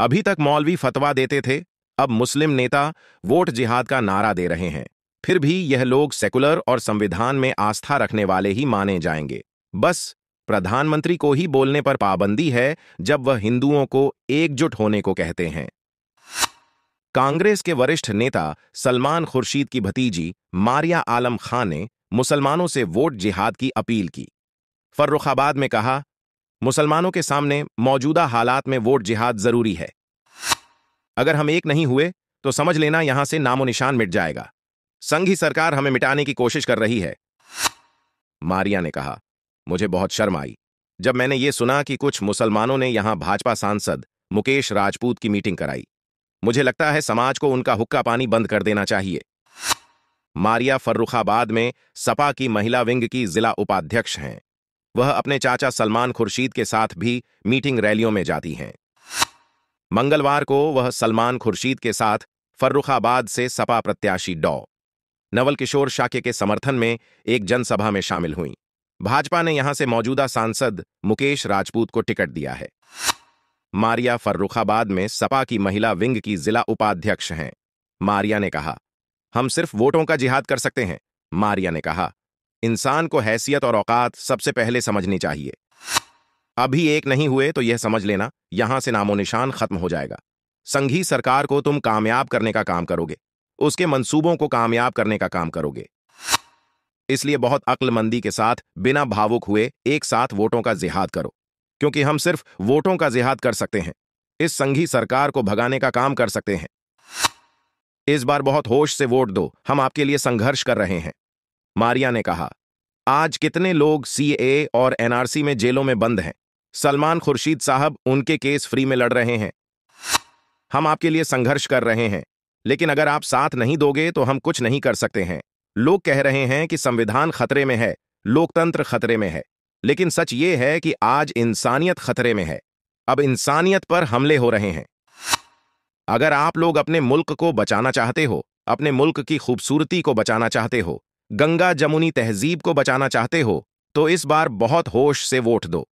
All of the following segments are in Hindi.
अभी तक मौलवी फतवा देते थे अब मुस्लिम नेता वोट जिहाद का नारा दे रहे हैं फिर भी यह लोग सेकुलर और संविधान में आस्था रखने वाले ही माने जाएंगे बस प्रधानमंत्री को ही बोलने पर पाबंदी है जब वह हिंदुओं को एकजुट होने को कहते हैं कांग्रेस के वरिष्ठ नेता सलमान खुर्शीद की भतीजी मारिया आलम खान ने मुसलमानों से वोट जिहाद की अपील की फर्रुखाबाद में कहा मुसलमानों के सामने मौजूदा हालात में वोट जिहाद जरूरी है अगर हम एक नहीं हुए तो समझ लेना यहां से नामो निशान मिट जाएगा संघ ही सरकार हमें मिटाने की कोशिश कर रही है मारिया ने कहा मुझे बहुत शर्म आई जब मैंने ये सुना कि कुछ मुसलमानों ने यहां भाजपा सांसद मुकेश राजपूत की मीटिंग कराई मुझे लगता है समाज को उनका हुक्का पानी बंद कर देना चाहिए मारिया फर्रुखाबाद में सपा की महिला विंग की जिला उपाध्यक्ष हैं वह अपने चाचा सलमान खुर्शीद के साथ भी मीटिंग रैलियों में जाती हैं मंगलवार को वह सलमान खुर्शीद के साथ फर्रुखाबाद से सपा प्रत्याशी डॉ नवल किशोर शाके के समर्थन में एक जनसभा में शामिल हुई भाजपा ने यहां से मौजूदा सांसद मुकेश राजपूत को टिकट दिया है मारिया फर्रुखाबाद में सपा की महिला विंग की जिला उपाध्यक्ष हैं मारिया ने कहा हम सिर्फ वोटों का जिहाद कर सकते हैं मारिया ने कहा इंसान को हैसियत और औकात सबसे पहले समझनी चाहिए अभी एक नहीं हुए तो यह समझ लेना यहां से नामो निशान खत्म हो जाएगा संघी सरकार को तुम कामयाब करने का काम करोगे उसके मंसूबों को कामयाब करने का काम करोगे इसलिए बहुत अक्लमंदी के साथ बिना भावुक हुए एक साथ वोटों का जिहाद करो क्योंकि हम सिर्फ वोटों का जिहाद कर सकते हैं इस संघी सरकार को भगाने का काम कर सकते हैं इस बार बहुत होश से वोट दो हम आपके लिए संघर्ष कर रहे हैं मारिया ने कहा आज कितने लोग सीए और एनआरसी में जेलों में बंद हैं सलमान खुर्शीद साहब उनके केस फ्री में लड़ रहे हैं हम आपके लिए संघर्ष कर रहे हैं लेकिन अगर आप साथ नहीं दोगे तो हम कुछ नहीं कर सकते हैं लोग कह रहे हैं कि संविधान खतरे में है लोकतंत्र खतरे में है लेकिन सच ये है कि आज इंसानियत खतरे में है अब इंसानियत पर हमले हो रहे हैं अगर आप लोग अपने मुल्क को बचाना चाहते हो अपने मुल्क की खूबसूरती को बचाना चाहते हो गंगा जमुनी तहजीब को बचाना चाहते हो तो इस बार बहुत होश से वोट दो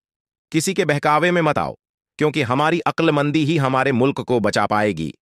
किसी के बहकावे में मत आओ क्योंकि हमारी अक्लमंदी ही हमारे मुल्क को बचा पाएगी